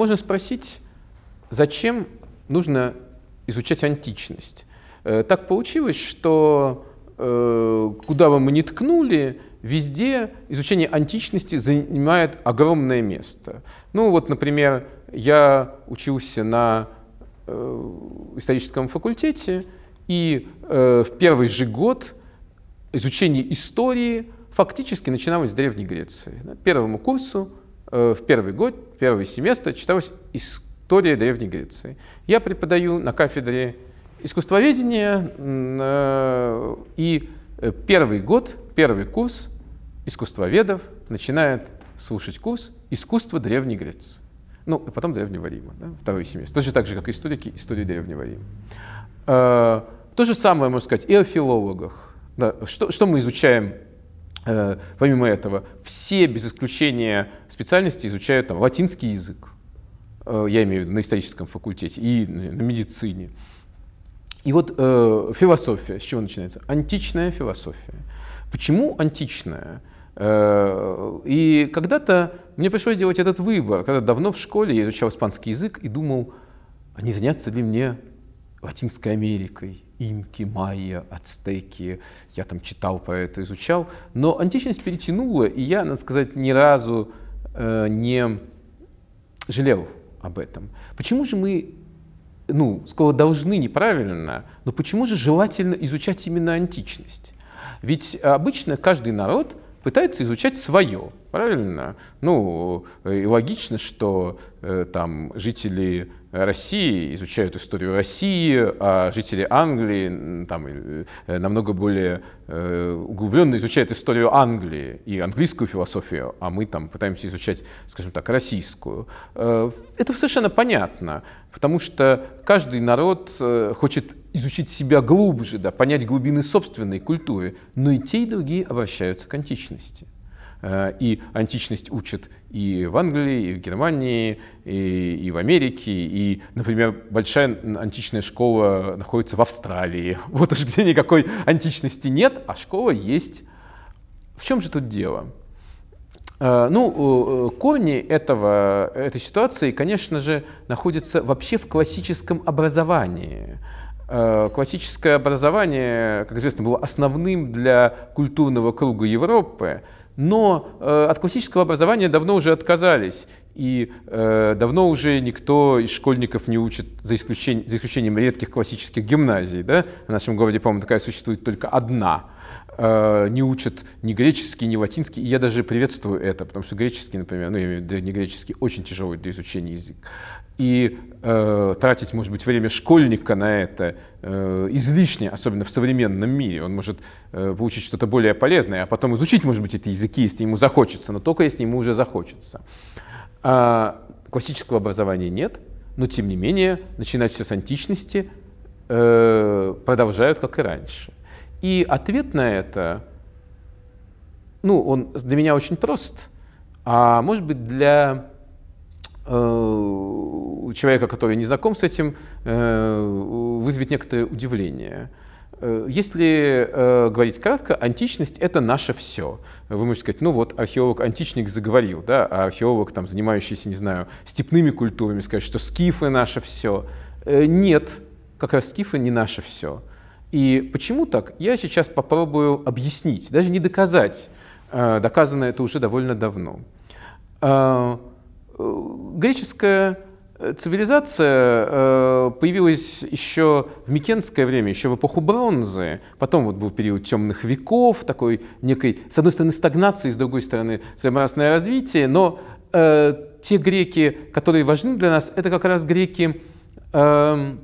можно спросить, зачем нужно изучать античность? Э, так получилось, что э, куда бы мы ни ткнули, везде изучение античности занимает огромное место. Ну вот, например, я учился на э, историческом факультете, и в первый же год изучение истории фактически начиналось с Древней Греции. Первому курсу Э, в первый год, первый семестр читалась история Древней Греции. Я преподаю на кафедре искусствоведения, э, и э, первый год, первый курс искусствоведов начинает слушать курс «Искусство Древней Греции». Ну, и потом Древнего Рима, да, второй семестр. Точно так же, как историки истории Древнего Рима. То же самое можно сказать и о филологах. Да, что, что мы изучаем Э, помимо этого, все без исключения специальности изучают там, латинский язык, э, я имею в виду на историческом факультете и на медицине. И вот э, философия, с чего начинается? Античная философия. Почему античная? Э, и когда-то мне пришлось делать этот выбор, когда давно в школе я изучал испанский язык и думал, а не заняться ли мне Латинской Америкой, инки, майя, ацтеки, я там читал про это, изучал, но античность перетянула, и я, надо сказать, ни разу э, не жалел об этом. Почему же мы, ну, скоро должны неправильно, но почему же желательно изучать именно античность? Ведь обычно каждый народ пытается изучать свое, правильно? Ну, э, и логично, что э, там жители России изучают историю России, а жители Англии там, э, намного более э, углубленно изучают историю Англии и английскую философию, а мы там пытаемся изучать, скажем так, российскую. Э, это совершенно понятно, потому что каждый народ хочет изучить себя глубже, да, понять глубины собственной культуры, но и те, и другие обращаются к античности. Э, и античность учат и в Англии, и в Германии, и, и в Америке. И, например, большая античная школа находится в Австралии. Вот уж где никакой античности нет, а школа есть. В чем же тут дело? Э, ну, э, корни этого, этой ситуации, конечно же, находятся вообще в классическом образовании. Классическое образование, как известно, было основным для культурного круга Европы но э, от классического образования давно уже отказались. И э, давно уже никто из школьников не учит, за, исключень, за исключением редких классических гимназий, да, в нашем городе, по-моему, такая существует только одна, э, не учат ни греческий, ни латинский, и я даже приветствую это, потому что греческий, например, ну, я имею в виду древнегреческий, очень тяжелый для изучения язык. И э, тратить, может быть, время школьника на это э, излишне, особенно в современном мире. Он может э, получить что-то более полезное, а потом изучить, может быть, эти языки, если ему захочется, но только если ему уже захочется. А, классического образования нет, но тем не менее, начинать все с античности э, продолжают, как и раньше. И ответ на это, ну, он для меня очень прост, а может быть для э, человека, который не знаком с этим, э, вызвать некоторое удивление – Э, если э, говорить кратко, античность — это наше все. Вы можете сказать, ну вот археолог-античник заговорил, да, а археолог, там, занимающийся, не знаю, степными культурами, скажет, что скифы — наше все. Э, нет, как раз скифы не наше все. И почему так? Я сейчас попробую объяснить, даже не доказать. Э, доказано это уже довольно давно. Э, э, греческая Цивилизация э, появилась еще в Микенское время, еще в эпоху бронзы. Потом вот был период темных веков, такой некой, с одной стороны, стагнации, с другой стороны, своеобразное развитие. Но э, те греки, которые важны для нас, это как раз греки э,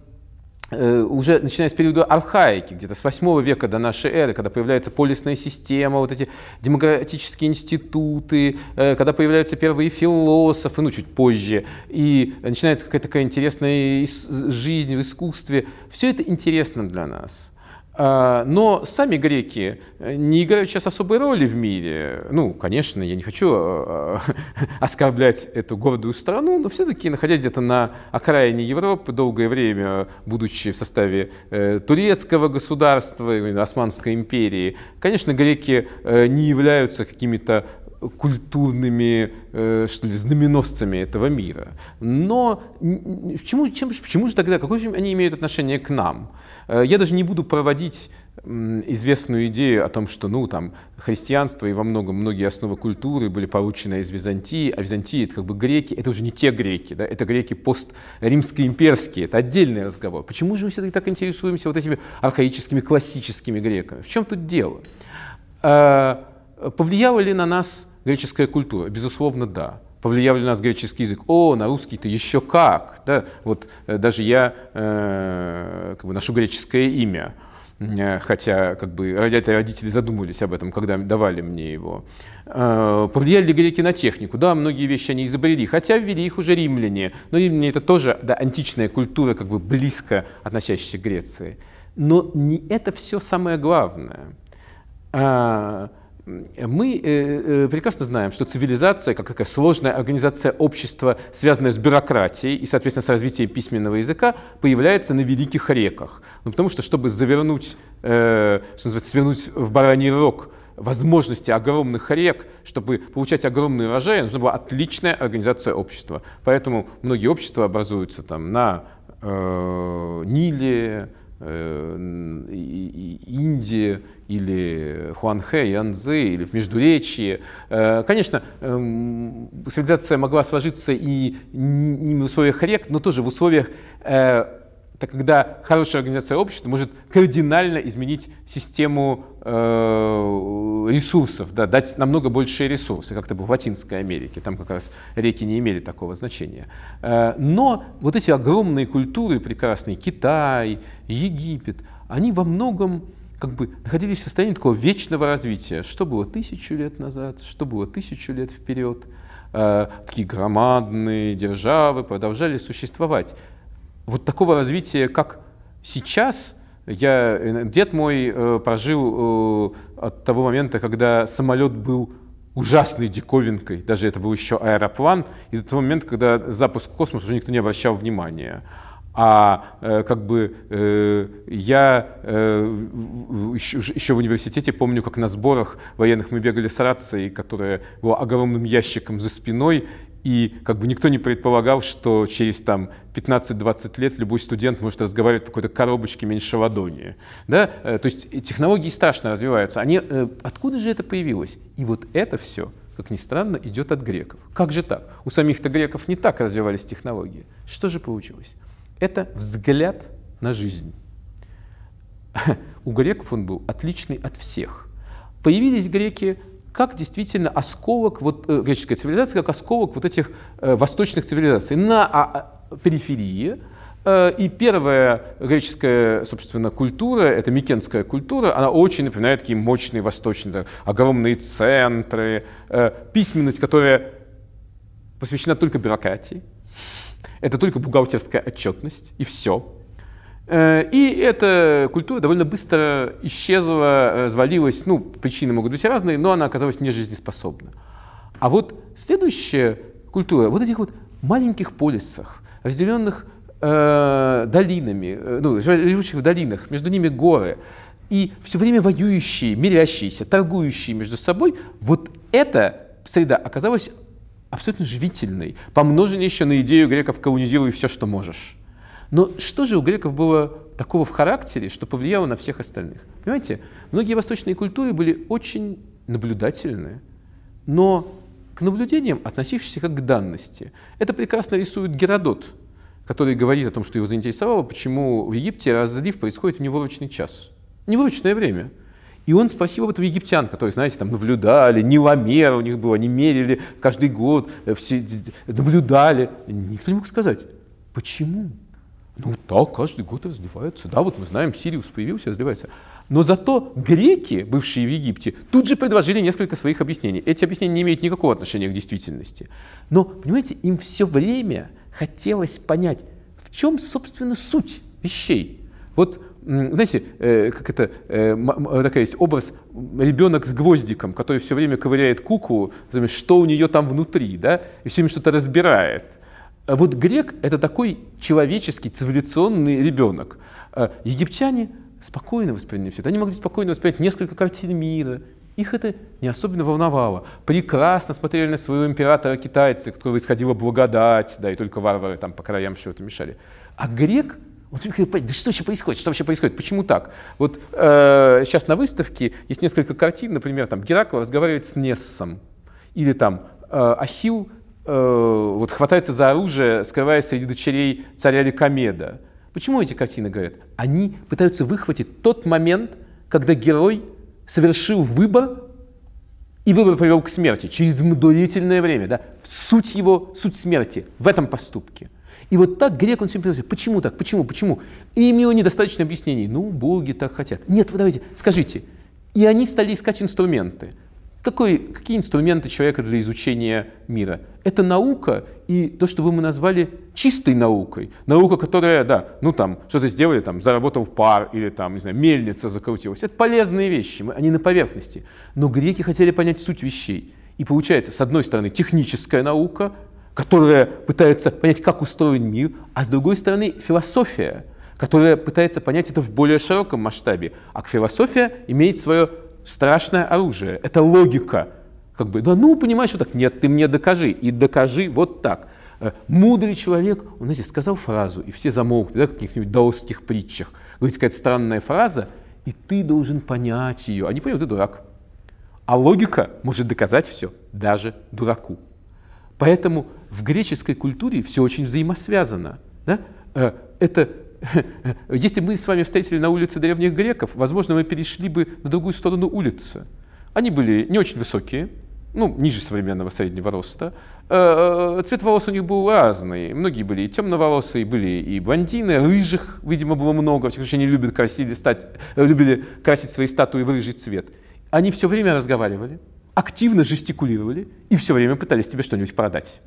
Э, уже начиная с периода архаики, где-то с 8 века до нашей эры, когда появляется полисная система, вот эти демократические институты, э, когда появляются первые философы, ну чуть позже, и начинается какая-то такая интересная жизнь в искусстве. Все это интересно для нас. А, но сами греки э, не играют сейчас особой роли в мире. Ну, конечно, я не хочу э, э, оскорблять эту гордую страну, но все-таки, находясь где-то на окраине Европы долгое время, будучи в составе турецкого государства, Османской империи, конечно, греки не являются какими-то культурными, э, что ли, знаменосцами этого мира. Но почему, чем, почему же тогда, какое же они имеют отношение к нам? Э, я даже не буду проводить известную идею о том, что ну, там, христианство и во многом многие основы культуры были получены из Византии, а Византии это как бы греки, это уже не те греки, да, это греки пост-римские имперские, это отдельный разговор. Почему же мы все-таки так интересуемся вот этими архаическими классическими греками? В чем тут дело? Э, Э, повлияла ли на нас греческая культура? Безусловно, да. Повлиял ли на нас греческий язык? О, на русский-то еще как! Да? Вот э, даже я э, как бы ношу греческое имя, э, хотя как бы родители задумывались об этом, когда давали мне его. Повлияли ли греки на технику? Да, многие вещи они изобрели, хотя ввели их уже римляне. Но римляне это тоже да, античная культура, как бы близко относящаяся к Греции. Но не это все самое главное. А, мы э, э, прекрасно знаем, что цивилизация, как такая сложная организация общества, связанная с бюрократией и, соответственно, с развитием письменного языка, появляется на великих реках. Ну, потому что, чтобы завернуть, э, что называется, свернуть в бараний рог возможности огромных рек, чтобы получать огромные урожаи, нужна была отличная организация общества. Поэтому многие общества образуются там на э, Ниле, Индии или Хуанхэ, Янзы, или в Междуречии. Э, конечно, эм, цивилизация могла сложиться и не в условиях рек, но тоже в условиях э, когда хорошая организация общества может кардинально изменить систему э, ресурсов, да, дать намного большие ресурсы, как то было в Латинской Америке, там как раз реки не имели такого значения. но вот эти огромные культуры прекрасные, Китай, Египет, они во многом как бы находились в состоянии такого вечного развития. Что было тысячу лет назад, что было тысячу лет вперед. Э, такие громадные державы продолжали существовать. Вот такого развития, как сейчас, я, э, дед мой э, прожил э, от того момента, когда самолет был ужасной диковинкой, даже это был еще аэроплан, и до того момента, когда запуск в космос уже никто не обращал внимания. А э, как бы э, я э, еще в университете помню, как на сборах военных мы бегали с рацией, которая была огромным ящиком за спиной, и как бы никто не предполагал, что через там 15-20 лет любой студент может разговаривать по какой-то коробочке меньше ладони. Да? То есть технологии страшно развиваются. Они, откуда же это появилось? И вот это все, как ни странно, идет от греков. Как же так? У самих-то греков не так развивались технологии. Что же получилось? Это взгляд на жизнь. У греков он был отличный от всех. Появились греки как действительно осколок, вот, э, греческой цивилизации, как осколок вот этих э, восточных цивилизаций на а, а, периферии. Э, и первая греческая, собственно, культура, это микенская культура, она очень напоминает такие мощные восточные, огромные центры, э, письменность, которая посвящена только бюрократии, это только бухгалтерская отчетность и все. Э, и эта культура довольно быстро исчезла, развалилась. Э, ну, причины могут быть разные, но она оказалась нежизнеспособна. А вот следующая культура, вот этих вот маленьких полисах, разделенных э, долинами, э, ну, живущих в долинах, между ними горы, и все время воюющие, мирящиеся, торгующие между собой, вот эта среда оказалась абсолютно живительный, помножен еще на идею греков «колонизируй все, что можешь». Но что же у греков было такого в характере, что повлияло на всех остальных? Понимаете, многие восточные культуры были очень наблюдательны, но к наблюдениям, относившиеся как к данности. Это прекрасно рисует Геродот, который говорит о том, что его заинтересовало, почему в Египте разлив происходит в неволочный час. Неволочное время – и он спросил об этом египтян, которые, знаете, там наблюдали, не ломера у них было, не мерили каждый год, э, все наблюдали. Никто не мог сказать, почему? Ну так, каждый год развивается. Да, вот мы знаем, Сириус появился, развивается. Но зато греки, бывшие в Египте, тут же предложили несколько своих объяснений. Эти объяснения не имеют никакого отношения к действительности. Но, понимаете, им все время хотелось понять, в чем, собственно, суть вещей. Вот знаете, э, как это, э, такая есть образ ребенок с гвоздиком, который все время ковыряет куку, что у нее там внутри, да, и все время что-то разбирает. А вот грек — это такой человеческий, цивилизационный ребенок. А египтяне спокойно восприняли все это. Они могли спокойно воспринять несколько картин мира, их это не особенно волновало. Прекрасно смотрели на своего императора китайца, который которого исходила благодать, да, и только варвары там по краям все это мешали. А грек он все говорит, да что вообще происходит, что вообще происходит, почему так? Вот э, сейчас на выставке есть несколько картин, например, там Геракл разговаривает с Нессом, или там э, Ахилл э, вот, хватается за оружие, скрываясь среди дочерей царя Ликомеда. Почему эти картины говорят? Они пытаются выхватить тот момент, когда герой совершил выбор, и выбор привел к смерти через мудурительное время. Да? Суть его, суть смерти в этом поступке. И вот так грек, он всегда почему так, почему, почему? И им его недостаточно объяснений. Ну, боги так хотят. Нет, вы давайте, скажите. И они стали искать инструменты. Какой, какие инструменты человека для изучения мира? Это наука и то, что бы мы назвали чистой наукой. Наука, которая, да, ну там, что-то сделали, там, заработал пар или там, не знаю, мельница закрутилась. Это полезные вещи, мы, они на поверхности. Но греки хотели понять суть вещей. И получается, с одной стороны, техническая наука – которая пытается понять, как устроен мир, а с другой стороны философия, которая пытается понять это в более широком масштабе. А философия имеет свое страшное оружие. Это логика. Как бы, да ну, понимаешь, что так, нет, ты мне докажи, и докажи вот так. Э, Мудрый человек, он, знаете, сказал фразу, и все замолкли, да, в каких-нибудь даосских притчах. Говорит какая-то странная фраза, и ты должен понять ее. А не понял, ты дурак. А логика может доказать все, даже дураку. Поэтому в греческой культуре все очень взаимосвязано. Да? Э, это э, если мы с вами встретили на улице древних греков, возможно, мы перешли бы на другую сторону улицы. Они были не очень высокие, ну, ниже современного среднего роста. Э, цвет волос у них был разный. Многие были и темноволосые, были и блондины, рыжих, видимо, было много. Во всяком случае, они любят красили, стать, любили красить свои статуи в рыжий цвет. Они все время разговаривали, активно жестикулировали и все время пытались тебе что-нибудь продать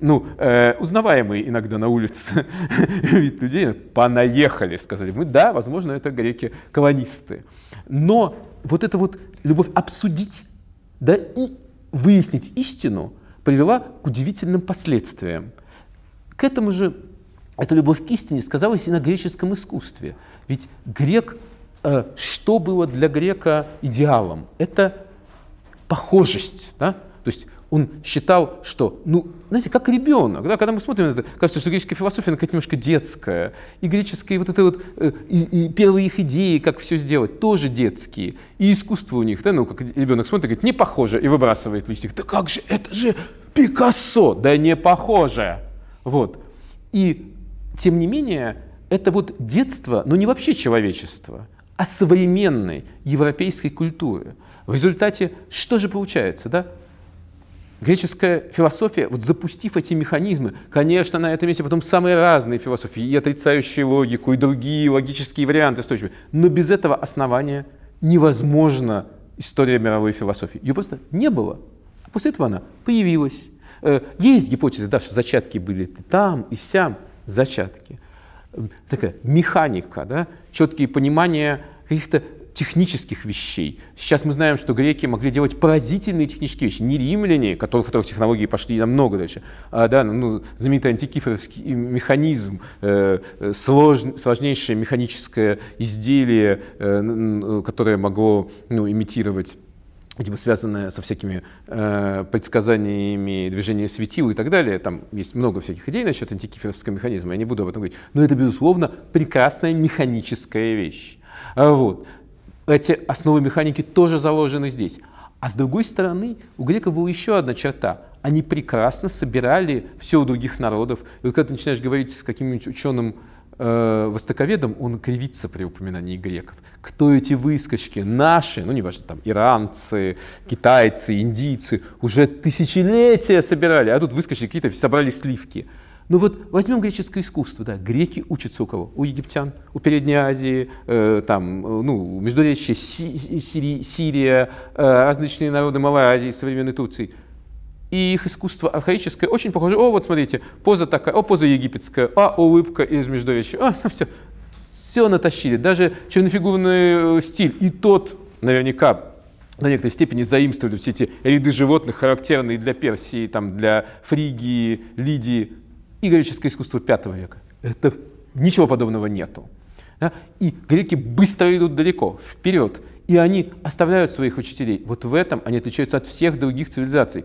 ну, э, узнаваемый иногда на улице вид людей, понаехали, сказали мы, да, возможно, это греки-колонисты. Но вот эта вот любовь обсудить, да, и выяснить истину привела к удивительным последствиям. К этому же эта любовь к истине сказалась и на греческом искусстве. Ведь грек, э, что было для грека идеалом? Это похожесть, да? То есть он считал, что, ну, знаете, как ребенок, да, когда мы смотрим это, кажется, что греческая философия, она какая-то немножко детская, и греческие вот это вот, э, и, и первые их идеи, как все сделать, тоже детские, и искусство у них, да, ну, как ребенок смотрит, говорит, не похоже, и выбрасывает листик, да как же, это же Пикассо, да не похоже, вот. И, тем не менее, это вот детство, но не вообще человечество, а современной европейской культуры. В результате что же получается, да? Греческая философия, вот запустив эти механизмы, конечно, на этом месте потом самые разные философии, и отрицающие логику, и другие логические варианты устойчивы. Но без этого основания невозможна история мировой философии. Ее просто не было. А после этого она появилась. Э, есть гипотезы, да, что зачатки были там и сям, зачатки. Эм, такая механика, да, четкие понимания каких-то технических вещей. Сейчас мы знаем, что греки могли делать поразительные технические вещи. Не римляне, которых, которых технологии пошли намного дальше, а да, ну, ну знаменитый антикиферовский э, механизм, э, э, слож, сложнейшее механическое изделие, э, э которое могло ну, имитировать типа связанное со всякими э, предсказаниями движения светил и так далее. Там есть много всяких идей насчет антикиферовского механизма, я не буду об этом говорить. Но это, безусловно, прекрасная механическая вещь. А вот эти основы механики тоже заложены здесь. А с другой стороны, у греков была еще одна черта. Они прекрасно собирали все у других народов. И вот когда ты начинаешь говорить с каким-нибудь ученым, э, востоковедом, он кривится при упоминании греков. Кто эти выскочки? Наши, ну неважно, там иранцы, китайцы, индийцы, уже тысячелетия собирали, а тут выскочки какие-то собрали сливки. Ну вот возьмем греческое искусство, да, греки учатся у кого? У египтян, у Передней Азии, э, там, э, ну, Междуречье, Си Сирия, Сирия э, различные народы Малой Азии, современной Турции. И их искусство архаическое очень похоже. О, вот смотрите, поза такая, о, поза египетская, а, улыбка из Междуречья. А, все, ну все натащили. Даже чернофигурный э, стиль, и тот наверняка на некоторой степени заимствовали все эти ряды животных, характерные для Персии, там, для Фригии, Лидии, и греческое искусство V века. Это ничего подобного нету. Да? И греки быстро идут далеко, вперед, и они оставляют своих учителей. Вот в этом они отличаются от всех других цивилизаций.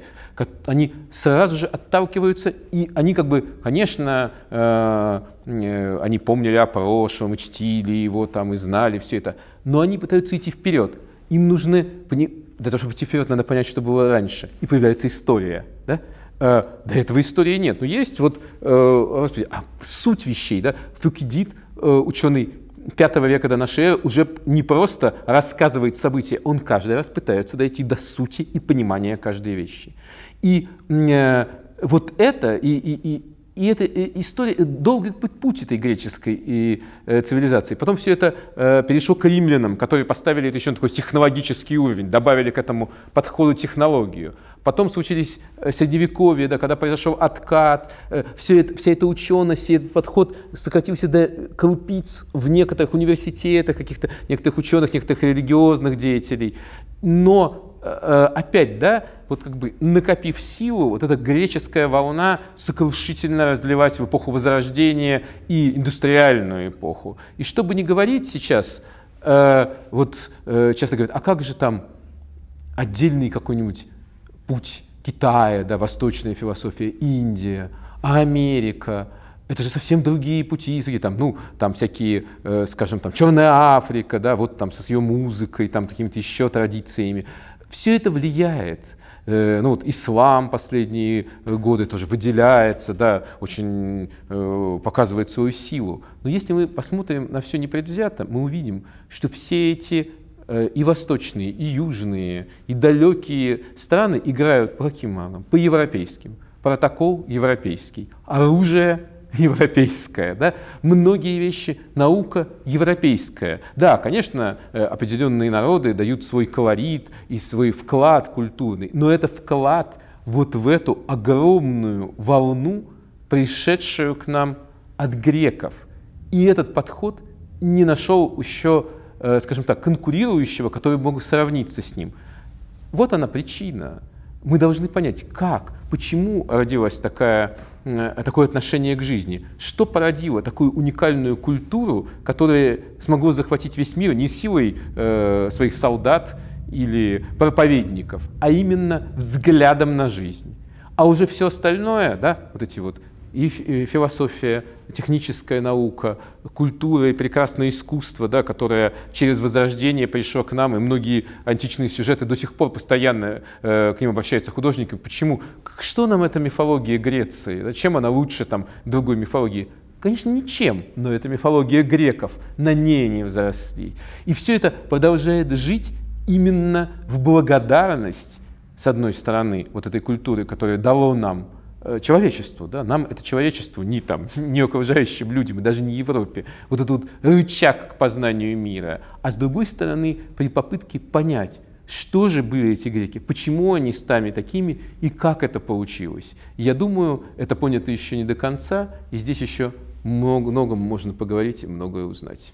Они сразу же отталкиваются, и они как бы, конечно, э, э они помнили о прошлом, и чтили его там, и знали все это, но они пытаются идти вперед. Им нужны, для того, чтобы идти вперед, надо понять, что было раньше, и появляется история. Да? Э, до этого истории нет. Но ну, есть вот э, а, суть вещей. Да? Фукидид, э, ученый V века до нашей эры уже не просто рассказывает события, он каждый раз пытается дойти до сути и понимания каждой вещи. И э, вот это, и, и, и и эта э, история, э, долгий путь этой греческой и, э, цивилизации. Потом все это э, перешло к римлянам, которые поставили это еще на такой технологический уровень, добавили к этому подходу технологию. Потом случились э, средневековье, да, когда произошел откат, э, все это, вся эта ученость, этот подход сократился до крупиц в некоторых университетах, каких-то некоторых ученых, некоторых религиозных деятелей. Но Э, опять, да, вот как бы накопив силу, вот эта греческая волна сокрушительно разлилась в эпоху Возрождения и индустриальную эпоху. И чтобы не говорить сейчас, э, вот э, часто говорят, а как же там отдельный какой-нибудь путь Китая, да, восточная философия, Индия, Америка, это же совсем другие пути, там, ну, там всякие, э, скажем, там, Черная Африка, да, вот там со своей музыкой, там, какими-то еще традициями. Все это влияет э, ну вот ислам последние э, годы тоже выделяется, да, очень э, показывает свою силу. Но если мы посмотрим на все непредвзято, мы увидим, что все эти и восточные, и южные, и далекие страны играют по каким По европейским. Протокол европейский. Оружие европейская. Да? Многие вещи наука европейская. Да, конечно, э, определенные народы дают свой колорит и свой вклад культурный, но это вклад вот в эту огромную волну, пришедшую к нам от греков. И этот подход не нашел еще, э, скажем так, конкурирующего, который мог сравниться с ним. Вот она причина. Мы должны понять, как, почему родилась такая Э, такое отношение к жизни. Что породило такую уникальную культуру, которая смогла захватить весь мир не силой э, своих солдат или проповедников, а именно взглядом на жизнь. А уже все остальное, да, вот эти вот и философия, техническая наука, культура и прекрасное искусство, да, которое через Возрождение пришло к нам, и многие античные сюжеты до сих пор постоянно э, к ним обращаются художники. Почему? Что нам эта мифология Греции? чем она лучше там, другой мифологии? Конечно, ничем, но это мифология греков, на ней не взросли. И все это продолжает жить именно в благодарность, с одной стороны, вот этой культуры, которая дала нам Э, человечеству, да, нам это человечеству, не там, не окружающим людям, и даже не Европе, вот этот рычаг к познанию мира, а с другой стороны, при попытке понять, что же были эти греки, почему они стали такими и как это получилось. Я думаю, это понято еще не до конца, и здесь еще много, много можно поговорить и многое узнать.